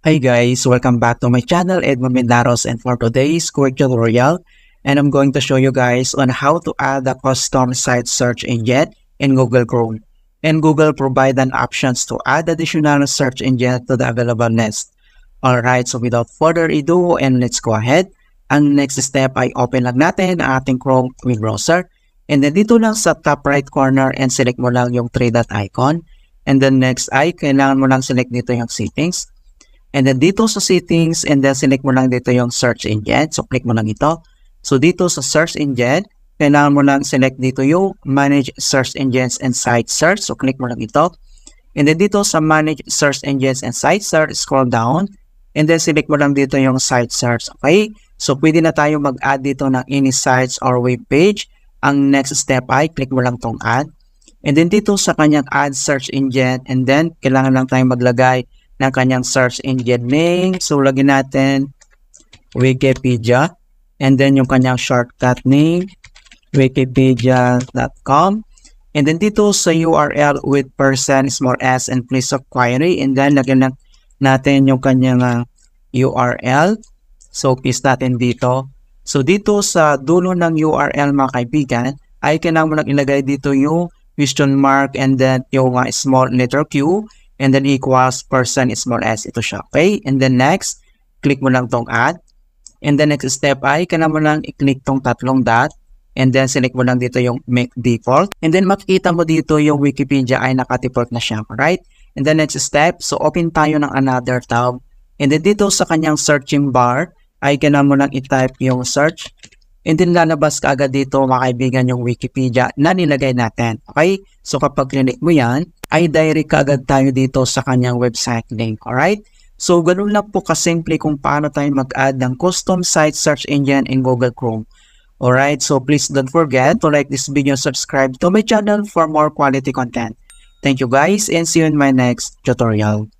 Hi guys, welcome back to my channel Edmond Mendaros and for today's Cordial Royale and I'm going to show you guys on how to add a custom site search engine in Google Chrome. And Google provide an options to add additional search engine to the available list. Alright, so without further ado and let's go ahead. Ang next step ay open lang natin ang ating Chrome web browser. And then dito lang sa top right corner and select mo lang yung 3 dot icon. And then next ay kailangan mo lang select dito yung settings. And then dito sa settings, and then select mo lang dito yung search engine. So click mo lang ito. So dito sa search engine, kailangan mo lang select dito yung manage search engines and site search. So click mo lang ito. And then dito sa manage search engines and site search, scroll down. And then select mo lang dito yung site search. Okay? So pwede na tayo mag-add dito ng any sites or web page. Ang next step ay click mo lang tong add. And then dito sa kanyang add search engine and then kailangan lang tayong maglagay ng kanyang search engine name. So, lagyan natin Wikipedia and then yung kanyang shortcut name, wikipedia.com. And then dito sa URL with person, small s, and place of query. And then lagyan natin yung kanyang ah, URL. So, paste natin dito. So, dito sa dulo ng URL mga kaibigan, ay kailangan mo lang ilagay dito yung question mark and then yung uh, small letter Q and then equals person is more as ito siya. Okay? And then next, click mo lang tong add. And then next step ay kana mo lang i-click tong tatlong dot and then select mo lang dito yung make default. And then makikita mo dito yung Wikipedia ay naka-default na siya, right? And then next step, so open tayo ng another tab. And then dito sa kanyang searching bar, ay kana mo lang i-type yung search. And then lalabas ka agad dito mga kaibigan yung Wikipedia na nilagay natin. Okay? So kapag clinic mo yan, ay direct agad tayo dito sa kanyang website link. Alright? So, ganun lang po kasimple kung paano tayo mag-add ng custom site search engine in Google Chrome. Alright, so please don't forget to like this video subscribe to my channel for more quality content. Thank you guys and see you in my next tutorial.